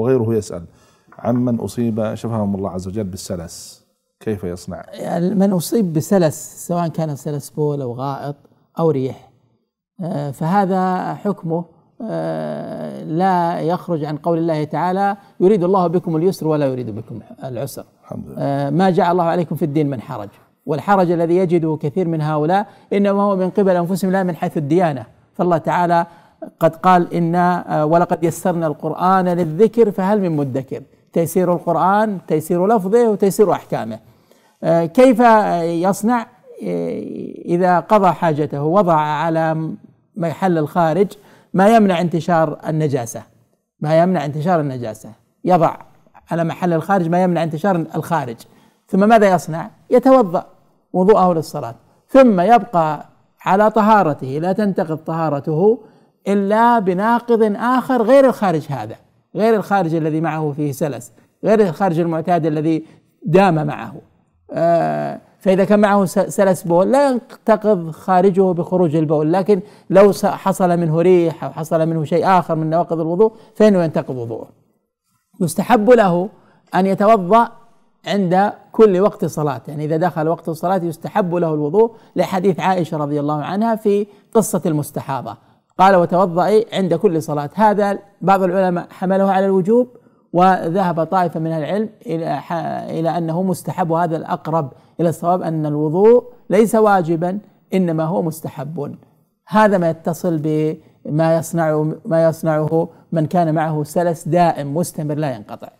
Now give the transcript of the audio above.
وغيره يسأل عمن أصيب شفاهم الله عز وجل بالسلس كيف يصنع؟ يعني من أصيب بسلس سواء كان سلس بول أو غائط أو ريح آه، فهذا حكمه آه، لا يخرج عن قول الله تعالى يريد الله بكم اليسر ولا يريد بكم العسر الحمد لله. آه، ما جعل الله عليكم في الدين من حرج والحرج الذي يجده كثير من هؤلاء إنما هو من قبل أنفسهم لا من حيث الديانة فالله تعالى قد قال إنا آه، ولقد يسرنا القرآن للذكر فهل من مدكر تيسير القرآن تيسير لفظه وتيسير أحكامه آه، كيف يصنع آه، إذا قضى حاجته وضع على محل الخارج ما يمنع انتشار النجاسة ما يمنع انتشار النجاسة يضع على محل الخارج ما يمنع انتشار الخارج ثم ماذا يصنع يتوضأ وضوءه للصلاة ثم يبقى على طهارته لا تنتقض طهارته الا بناقض اخر غير الخارج هذا غير الخارج الذي معه فيه سلس غير الخارج المعتاد الذي دام معه آه، فإذا كان معه سلس بول لا ينتقض خارجه بخروج البول لكن لو حصل منه ريح أو حصل منه شيء آخر من نواقض الوضوء فإنه ينتقض وضوءه يستحب له أن يتوضأ عند كل وقت صلاة يعني إذا دخل وقت الصلاة يستحب له الوضوء لحديث عائشة رضي الله عنها في قصة المستحاضة قال وتوضئي عند كل صلاة هذا بعض العلماء حمله على الوجوب وذهب طائفة من العلم إلى إلى أنه مستحب وهذا الأقرب إلى الصواب أن الوضوء ليس واجبا إنما هو مستحب هذا ما يتصل بما يصنعه ما يصنعه من كان معه سلس دائم مستمر لا ينقطع